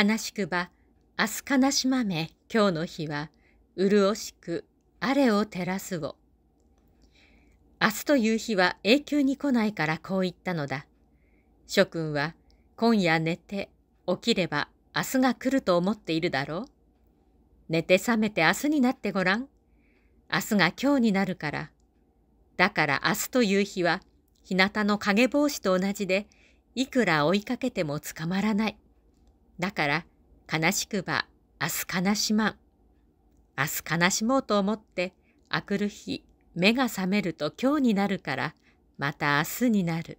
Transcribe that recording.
悲しくば、明日悲しまめ、今日の日は、潤しく、あれを照らすを。明日という日は永久に来ないからこう言ったのだ。諸君は、今夜寝て、起きれば明日が来ると思っているだろう。寝て覚めて明日になってごらん。明日が今日になるから。だから明日という日は、日向の影帽子と同じで、いくら追いかけても捕まらない。だから悲しくば明日悲しまん。明日悲しもうと思ってあくる日目が覚めると今日になるからまた明日になる。